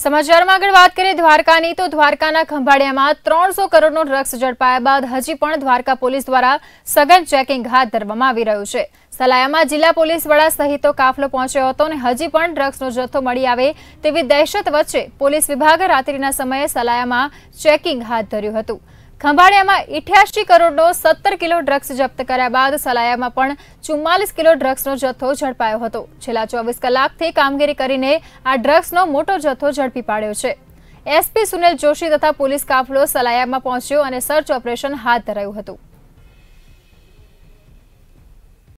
સમાચારમાં આગળ વાત કરીએ દ્વારકાની તો દ્વારકાના ખંભાળિયામાં ત્રણસો કરોડનો ડ્રગ્સ ઝડપાયા બાદ હજી પણ દ્વારકા પોલીસ દ્વારા સઘન ચેકિંગ હાથ ધરવામાં આવી રહ્યું છે સલાયામાં જિલ્લા પોલીસ વડા સહિતનો કાફલો પહોંચ્યો હતો અને હજી પણ ડ્રગ્સનો જથ્થો મળી આવે તેવી દહેશત વચ્ચે પોલીસ વિભાગ રાત્રિના સમયે સલાયામાં ચેકિંગ હાથ ધર્યું હતું ખંભાળિયામાં ઇઠ્યાસી કરોડનો સત્તર કિલો ડ્રગ્સ જપ્ત કર્યા બાદ સલાયામાં પણ ચુમ્માલીસ કિલો ડ્રગ્સનો જથ્થો ઝડપાયો હતો છેલ્લા ચોવીસ કલાકથી કામગીરી કરીને આ ડ્રગ્સનો મોટો જથ્થો ઝડપી પાડ્યો છે એસપી સુનિલ જોશી તથા પોલીસ કાફલો સલાયામાં પહોંચ્યો અને સર્ચ ઓપરેશન હાથ ધરાયું હતું